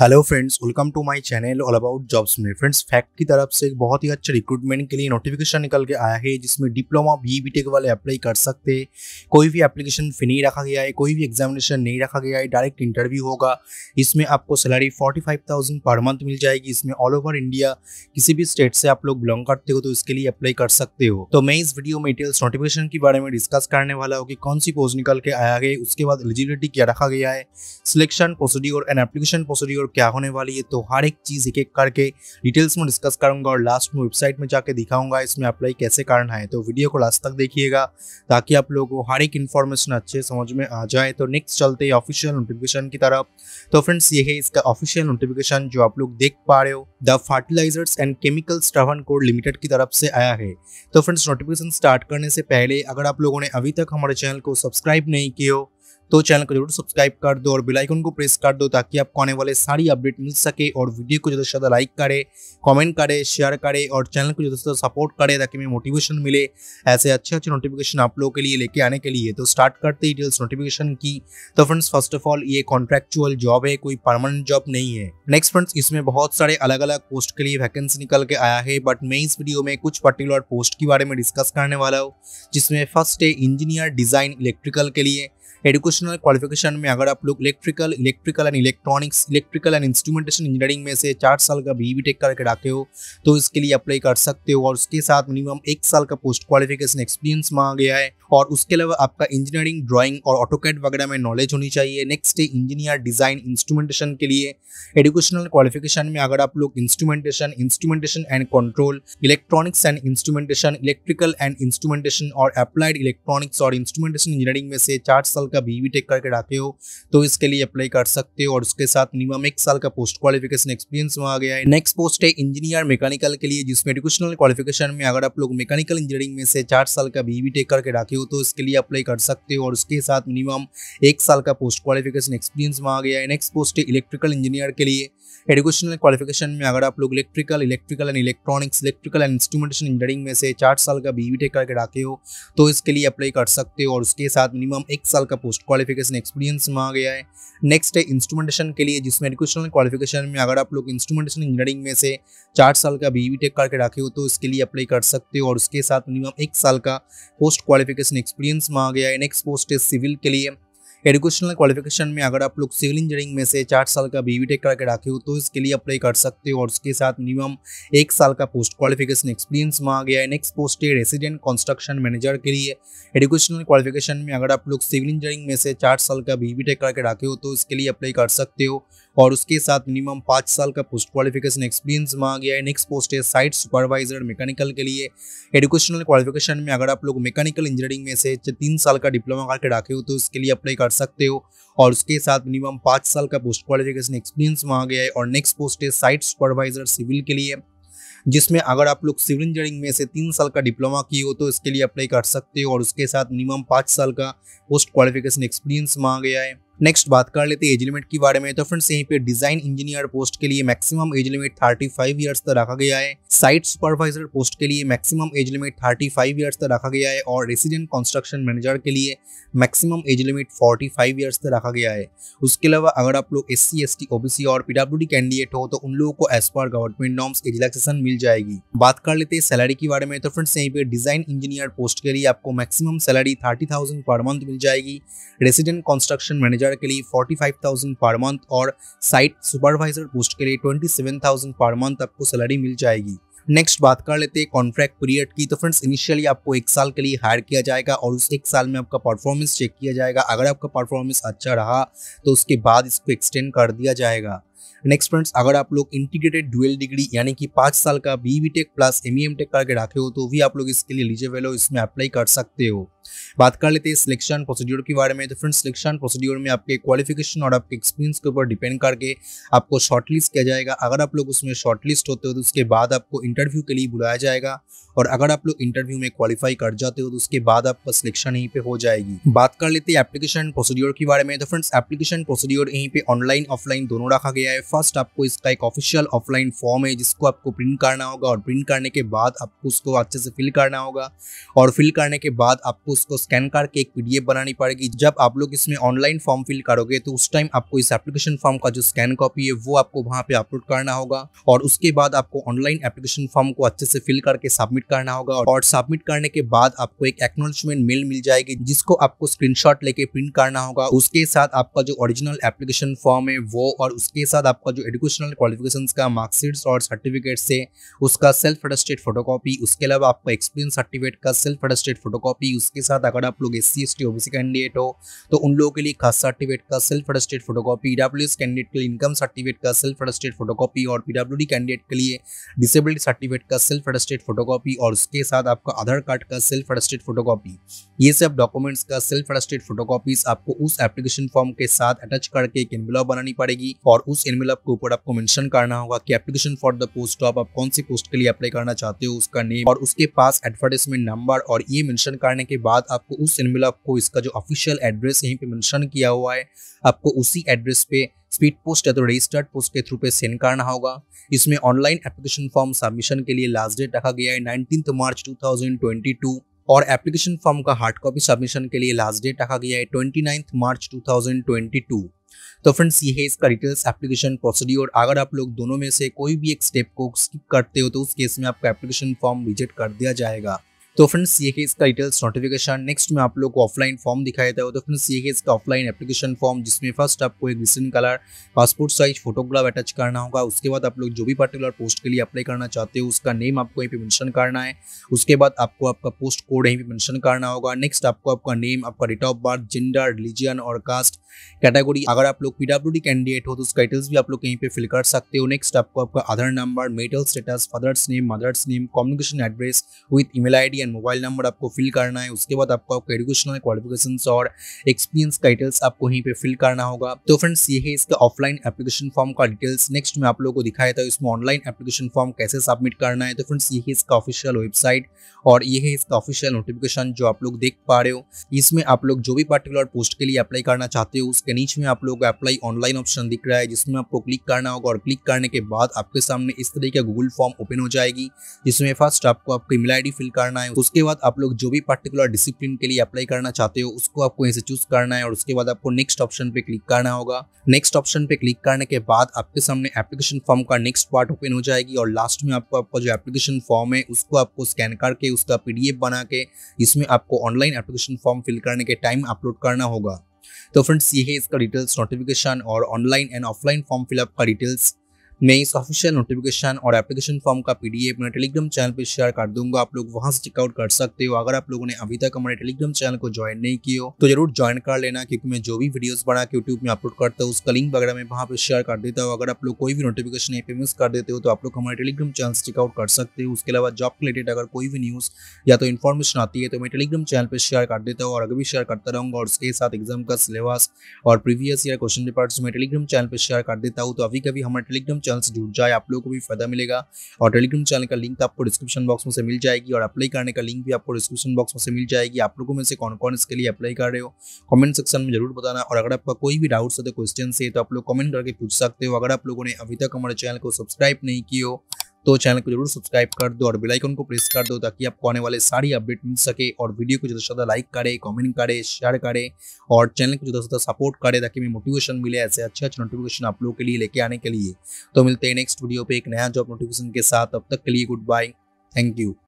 hello friends welcome to my channel all about jobs में friends fact की तरफ से एक बहुत ही अच्छा रिक्रूटमेंट के लिए नोटिफिकेशन निकल के आया है जिसमें डिप्लोमा बी बी टेक वाले अप्लाई कर सकते हैं कोई भी एप्लीकेशन फी नहीं रखा गया है कोई भी एग्जामिनेशन नहीं रखा गया है डायरेक्ट इंटरव्यू होगा इसमें आपको सैलरी फोर्टी फाइव थाउजेंड पर मंथ मिल जाएगी इसमें ऑल ओवर इंडिया किसी भी स्टेट से आप लोग बिलोंग करते हो तो इसके लिए अप्लाई कर सकते हो तो मैं इस वीडियो में डिटेल्स नोटिफिकेशन के बारे में डिस्कस करने वाला हूँ कि कौन सी पोस्ट निकल के आया है उसके बाद एलिजिबिलिटी क्या रखा गया है selection procedure and application procedure और क्या होने वाली है तो हर एक चीज़ एक एक करके डिटेल्स में डिस्कस करूंगा और लास्ट में वेबसाइट में जाके दिखाऊंगा इसमें अप्लाई कैसे करना है तो वीडियो को लास्ट तक देखिएगा ताकि आप लोगों को हर एक इन्फॉर्मेशन अच्छे समझ में आ जाए तो नेक्स्ट चलते हैं ऑफिशियल नोटिफिकेशन की तरफ तो फ्रेंड्स ये है इसका ऑफिशियल नोटिफिकेशन जो आप लोग देख पा रहे हो the fertilisers and chemicals Travancore limited की तरफ से आया है तो फ्रेंड्स नोटिफिकेशन स्टार्ट करने से पहले अगर आप लोगों ने अभी तक हमारे चैनल को सब्सक्राइब नहीं किया हो तो चैनल को जरूर सब्सक्राइब कर दो और आइकन को प्रेस कर दो ताकि आपको आने वाले सारी अपडेट मिल सके और वीडियो को ज़्यादा से ज़्यादा लाइक करे कॉमेंट करे शेयर करे और चैनल को ज़्यादा से ज़्यादा सपोर्ट करे ताकि मैं मोटिवेशन मिले ऐसे अच्छे अच्छे नोटिफिकेशन आप लोगों के लिए लेके आने के लिए तो स्टार्ट करते ही डिटेल्स नोटिफिकेशन की तो फ्रेंड्स फर्स्ट ऑफ ऑल ये कॉन्ट्रेक्चुअल जॉब है कोई परमानेंट जॉब नहीं है नेक्स्ट फ्रेंड्स इसमें बहुत सारे अलग अलग पोस्ट के लिए वैकेंसी निकल के आया है बट मैं इस वीडियो में कुछ पर्टिकुलर पोस्ट के बारे में डिस्कस करने वाला हूँ जिसमें फर्स्ट है इंजीनियर डिजाइन इलेक्ट्रिकल के लिए एडुकेशनल क्वालिफिकेशन में अगर आप लोग electrical electrical and electronics electrical and instrumentation engineering में से चार साल का बी टेक करके रखे हो तो इसके लिए अप्लाई कर सकते हो और उसके साथ मिनिमम एक साल का पोस्ट क्वालिफिकेशन एक्सपीरियंस मांगा गया है और उसके अलावा आपका इंजीनियरिंग ड्राइंग और ऑटोकैट वगैरह में नॉलेज होनी चाहिए नेक्स्ट है इंजीनियर डिजाइन इंस्ट्रूमेंटेशन के लिए एडुकेशनल क्वालिफिकेशन में अगर आप लोग instrumentation instrumentation and control electronics and instrumentation electrical and instrumentation और अप्लाइड इलेक्ट्रॉनिक्स और इंस्ट्रूमेंटेशन इंजीनियरिंग में से चार साल साल का बीवी टेक करके डाके हो तो इसके लिए अप्लाई कर सकते हो और उसके साथ मिनिमम एक साल का पोस्ट क्वालिफिकेशन एक्सपीरियंस में आ गया है नेक्स्ट पोस्ट है इंजीनियर मेकानिकल के लिए जिसमें एडुकेशनल क्वालिफिकेशन में अगर आप लोग मेकानिकल इंजीनियरिंग में से चार साल का बीवी टेक करके डाके हो तो इसके लिए अप्लाई कर सकते हो और उसके साथ मिनिमम एक साल का पोस्ट क्वालिफिकेशन एक्सपीरियंस में आ गया है नेक्स्ट पोस्ट है इलेक्ट्रिकल इंजीनियर के लिए एडुकेशनल क्वालिफिकेशन में अगर आप लोग electrical electrical and electronics electrical and instrumentation engineering में से चार साल का बीवी टेक करके डाके हो तो इसके लिए अप्लाई कर सकते हो और उसके साथ मिनिमम एक साल का पोस्ट क्वालिफिकेशन एक्सपीरियंस में आ गया है नेक्स्ट है इंस्ट्रूमेंटेशन के लिए जिसमें एजुकेशनल क्वालिफिकेशन में अगर आप लोग इंस्ट्रूमेंटेशन इंजीनियरिंग में से चार साल का बी टेक e करके रखे हो तो इसके लिए अप्लाई कर सकते हो और उसके साथ मिनिमम एक साल का पोस्ट क्वालिफिकेशन एक्सपीरियंस में आ गया है नेक्स्ट पोस्ट है सिविल के लिए एजुकेशनल क्वालिफिकेशन में अगर आप लोग सिविल इंजीनियरिंग में से चार साल का बी टेक करके रखे हो तो इसके लिए अप्लाई कर सकते हो और उसके साथ मिनिमम एक साल का पोस्ट क्वालिफिकेशन एक्सपीरियंस मांगा गया है नेक्स्ट पोस्ट है रेसिडेंट कंस्ट्रक्शन मैनेजर के लिए एजुकेशनल क्वालिफिकेशन में अगर आप लोग सिविल इंजीनियरिंग में से चार साल का बी टेक करके रखे हो तो इसके लिए अप्लाई कर सकते हो और उसके साथ मिनिमम पाँच साल का पोस्ट क्वालिफिकेशन एक्सपीरियंस मांगा गया है नेक्स्ट पोस्ट है साइट सुपरवाइजर मैकेनिकल के लिए एजुकेशनल क्वालिफिकेशन में अगर आप लोग मैकेनिकल इंजीनियरिंग में से तीन साल का डिप्लोमा करके रखे हो तो उसके लिए अप्लाई कर सकते हो और उसके साथ मिनिमम पाँच साल का पोस्ट क्वालिफिकेशन एक्सपीरियंस मांगा गया है और नेक्स्ट पोस्ट है साइट सुपरवाइजर सिविल के लिए जिसमें अगर आप लोग सिविल इंजीनियरिंग में से तीन साल का डिप्लोमा किए हो तो इसके लिए अप्लाई कर सकते हो और उसके साथ मिनिमम पाँच साल का पोस्ट क्वालिफिकेशन एक्सपीरियंस मांगा गया है नेक्स्ट बात कर लेते हैं एज लिमिट के बारे में तो फ्रेंड्स यहीं पे डिजाइन इंजीनियर पोस्ट के लिए मैक्सिमम एज लिमिट 35 इयर्स तक रखा गया है साइट सुपरवाइजर पोस्ट के लिए मैक्सिमम एज लिमिट 35 इयर्स तक रखा गया है और रेसिडेंट कंस्ट्रक्शन मैनेजर के लिए मैक्सिमम एज लिमिट 45 इयर्स तक रखा गया है उसके अलावा अगर आप लोग S C S T OBC और पीडब्ल्यू कैंडिडेट हो तो उन लोगों को एज पर गवर्नमेंट नॉर्म्स की मिल जाएगी बात कर लेते हैं सैलरी के बारे में तो फ्रेंड्स यहीं पर डिजाइन इंजीनियर पोस्ट के लिए आपको मैक्सिमम सैलरी थर्टी थाउजेंड पर मंथ मिल जाएगी रेसिडेंट कंस्ट्रक्शन मैनेजर लीडर के लिए 45,000 पर मंथ और साइट सुपरवाइजर पोस्ट के लिए 27,000 पर मंथ आपको सैलरी मिल जाएगी नेक्स्ट बात कर लेते हैं कॉन्ट्रैक्ट पीरियड की तो फ्रेंड्स इनिशियली आपको एक साल के लिए हायर किया जाएगा और उस एक साल में आपका परफॉर्मेंस चेक किया जाएगा अगर आपका परफॉर्मेंस अच्छा रहा तो उसके बाद इसको एक्सटेंड कर दिया जाएगा नेक्स्ट फ्रेंड्स अगर आप लोग इंटीग्रेटेड डुअल डिग्री यानी कि पाँच साल का B B tech plus M E M tech करके रखे हो तो भी आप लोग इसके लिए एलिजिबल हो इसमें अप्लाई कर सकते हो बात कर लेते हैं सिलेक्शन प्रोसीड्योर के बारे में तो फ्रेंड्स सिलेक्शन प्रोसीड्योर में आपके क्वालिफिकेशन और आपके एक्सपीरियंस के ऊपर डिपेंड करके आपको शॉर्टलिस्ट किया जाएगा अगर आप लोग उसमें शॉर्टलिस्ट होते हो तो उसके बाद आपको इंटरव्यू के लिए बुलाया जाएगा और अगर आप लोग इंटरव्यू में क्वालिफाई कर जाते हो तो उसके बाद आपका सिलेक्शन यहीं पे हो जाएगी बात कर लेते हैं एप्लीकेशन प्रोसीड्योर के बारे में तो फ्रेंड्स एप्लीकेशन प्रोसीड्योर यहीं पे ऑनलाइन ऑफलाइन दोनों रखा गया गया है फर्स्ट आपको इसका एक ऑफिशियल ऑफलाइन फॉर्म है जिसको आपको प्रिंट करना होगा और प्रिंट करने के बाद आपको उसको अच्छे से फिल करना होगा और फिल करने के बाद आपको उसको स्कैन करके एक पीडीएफ बनानी पड़ेगी जब आप लोग इसमें ऑनलाइन फॉर्म फिल करोगे तो उस टाइम आपको इस एप्लीकेशन फॉर्म का जो स्कैन कॉपी है वो आपको वहाँ पे अपलोड करना होगा और उसके बाद आपको ऑनलाइन एप्लीकेशन फॉर्म को अच्छे से फिल करके सबमिट करना होगा और सबमिट करने के बाद आपको एक एक्नोलॉजमेंट मेल मिल जाएगी जिसको आपको स्क्रीनशॉट लेके प्रिंट करना होगा उसके साथ आपका जो ओरिजिनल एप्लीकेशन फॉर्म है वो और उसके साथ साथ आपका जो एडुकेशनल क्वालिफिकेशन का मार्क्सिट्स और सर्टिफिकेट से उसका सेल्फ अटेस्टेड फोटोकॉपी उसके अलावा आपका एक्सपीरियंस सर्टिफिकेट का सेल्फ अटेस्टेड फोटोकॉपी उसके साथ अगर आप लोग एस सी एस कैंडिडेट हो तो उन लोगों के लिए खास सर्टिफिकेट का self attested photocopy EWS candidate के लिए इनकम सर्टिफिकेट का सेल्फ अटेस्टेड फोटोकॉपी और पीडब्ल्यू कैंडिडेट के लिए डिसेबिलिटी सर्टिफिकेट का सेल्फ अटेस्टेड फोटोकॉपी और उसके साथ आपका आधार कार्ड का सेल्फ अटेस्टेड फोटोकॉपी ये सब डॉक्यूमेंट्स का सेल्फ अटेस्टेड फोटोकॉपीज आपको उस एप्लीकेशन फॉर्म के साथ अटैच करके एक इनवलॉप बनानी पड़ेगी और उस स्क्रीन में आपको ऊपर आपको मेंशन करना होगा कि एप्लीकेशन फॉर द पोस्ट आप, आप कौन सी पोस्ट के लिए अप्लाई करना चाहते हो उसका नेम और उसके पास एडवर्टाइजमेंट नंबर और ये मेंशन करने के बाद आपको उस स्क्रीन में आपको इसका जो ऑफिशियल एड्रेस यहीं पे मेंशन किया हुआ है आपको उसी एड्रेस पे स्पीड पोस्ट या तो रजिस्टर्ड पोस्ट के थ्रू पे सेंड करना होगा इसमें ऑनलाइन एप्लीकेशन फॉर्म सबमिशन के लिए लास्ट डेट रखा गया है नाइनटीन मार्च टू और एप्लीकेशन फॉर्म का हार्ड कॉपी सबमिशन के लिए लास्ट डेट रखा गया है ट्वेंटी मार्च टू तो फ्रेंड्स ये है इसका डिटेल्स एप्लीकेशन प्रोसीड्योर अगर आप लोग दोनों में से कोई भी एक स्टेप को स्किप करते हो तो उस केस में आपका एप्लीकेशन फॉर्म रिजेक्ट कर दिया जाएगा तो फ्रेंड्स ये है इसका डिटेल्स नोटिफिकेशन नेक्स्ट में आप लोग को ऑफलाइन फॉर्म दिखाया था तो फ्रेंड्स ये है इसका ऑफलाइन एप्लीकेशन फॉर्म जिसमें फर्स्ट आपको एक glycerine colour passport size photograph attach करना होगा उसके बाद आप लोग जो भी पर्टिकुलर पोस्ट के लिए अप्लाई करना चाहते हो उसका नेम आपको यहीं पर मैंशन करना है उसके बाद आपको आपका पोस्ट कोड यहीं पर मैंशन करना होगा नेक्स्ट आपको आपका नेम आपका date of birth gender religion और कास्ट कैटेगोरी अगर आप लोग पीडब्ल्यू कैंडिडेट हो तो उसका डिटेल्स भी आप लोग कहीं पे फिल कर सकते हो नेक्स्ट आपको आपका Aadhaar number marital status father's name mother's name communication address with email ID and mobile number आपको फिल करना है उसके बाद आपको आपका एजुकेशनल क्वालिफिकेशन और एक्सपीरियंस का डिटेल्स आपको यहीं पर फिल करना होगा तो फ्रेंड्स ये है इसका ऑफलाइन एप्लीकेशन फॉर्म का डिटेल्स नेक्स्ट में आप लोगों को दिखाया था इसमें ऑनलाइन एप्लीकेशन फॉर्म कैसे सबमिट करना है तो फ्रेंड्स ये है इसका ऑफिशियल वेबसाइट और ये है इसका ऑफिशियल नोटिफिकेशन जो आप लोग देख पा रहे हो इसमें आप लोग जो भी पर्टिकुलर पोस्ट के लिए अप्लाई करना चाहते सकते हो उसके नीचे में आप लोगों को अप्लाई ऑनलाइन ऑप्शन दिख रहा है जिसमें आपको क्लिक करना होगा और क्लिक करने के बाद आपके सामने इस तरह का गूगल फॉर्म ओपन हो जाएगी जिसमें फर्स्ट आपको आपको ईमेल आई फिल करना है उसके बाद आप लोग जो भी पर्टिकुलर डिसिप्लिन के लिए अप्लाई करना चाहते हो उसको आपको यहाँ से चूज करना है और उसके बाद आपको नेक्स्ट ऑप्शन पे क्लिक करना होगा नेक्स्ट ऑप्शन पे क्लिक करने के बाद आपके सामने एप्लीकेशन फॉर्म का नेक्स्ट पार्ट ओपन हो जाएगी और लास्ट में आपको आपका जो एप्लीकेशन फॉर्म है उसको आपको स्कैन करके उसका पीडीएफ बना के इसमें आपको ऑनलाइन एप्लीकेशन फॉर्म फिल करने के टाइम अपलोड करना होगा तो फ्रेंड्स ये है इसका डिटेल्स नोटिफिकेशन और online and offline form fill up का डिटेल्स मैं इस ऑफिशियल नोटिफिकेशन और एप्लीकेशन फॉर्म का पीडीएफ मेरे टेलीग्राम चैनल पर शेयर कर दूंगा आप लोग वहां से चेकआउट कर सकते हो अगर आप लोगों ने अभी तक हमारे टेलीग्राम चैनल को ज्वाइन नहीं किया हो तो जरूर ज्वाइन कर लेना क्योंकि मैं जो भी वीडियोस बना के यूट्यूब में अपलोड करता हूँ उसका लिंक वगैरह मैं वहाँ पर शेयर कर देता हूँ अगर आप लोग कोई भी नोटिफिकेशन यहाँ पे मिस कर देते हो तो आप लोग हमारे टेलीग्राम चैनल से चेकआउट कर सकते हो उसके अलावा जॉब रिलेटेड अगर कोई भी न्यूज़ या तो इन्फॉर्मेशन आती है तो मैं टेलीग्राम चैनल पर शेयर कर देता हूँ और अभी भी शेयर करता रहूँगा और उसके साथ एग्जाम का सिलेबस और प्रीवियस ईयर क्वेश्चन पेपर्स मैं टेलीग्राम चैनल पर शेयर कर देता हूँ तो अभी कभी हमारे टेलीग्राम चैनल से जुड़ जाए आप लोगों को भी फायदा मिलेगा और टेलीग्राम चैनल का लिंक आपको डिस्क्रिप्शन बॉक्स में से मिल जाएगी और अप्लाई करने का लिंक भी आपको डिस्क्रिप्शन बॉक्स में से मिल जाएगी आप लोगों में से कौन कौन इसके लिए अप्लाई कर रहे हो कमेंट सेक्शन में जरूर बताना और अगर आपका कोई भी डाउट्स होते क्वेश्चन है तो आप लोग कमेंट करके पूछ सकते हो अगर आप लोगों ने अभी तक हमारे चैनल को सब्सक्राइब नहीं किया तो चैनल को जरूर सब्सक्राइब कर दो और बेलाइकन को प्रेस कर दो ताकि आपको आने वाले सारी अपडेट मिल सके और वीडियो को ज़्यादा से ज़्यादा लाइक करे कॉमेंट करें शेयर करें और चैनल को ज़्यादा से ज़्यादा सपोर्ट करे ताकि हमें मोटिवेशन मिले ऐसे अच्छे अच्छे नोटिफिकेशन आप लोग के लिए लेके आने के लिए तो मिलते हैं नेक्स्ट वीडियो पे एक नया जॉब नोटिफिकेशन के साथ अब तक के लिए गुड बाय थैंक यू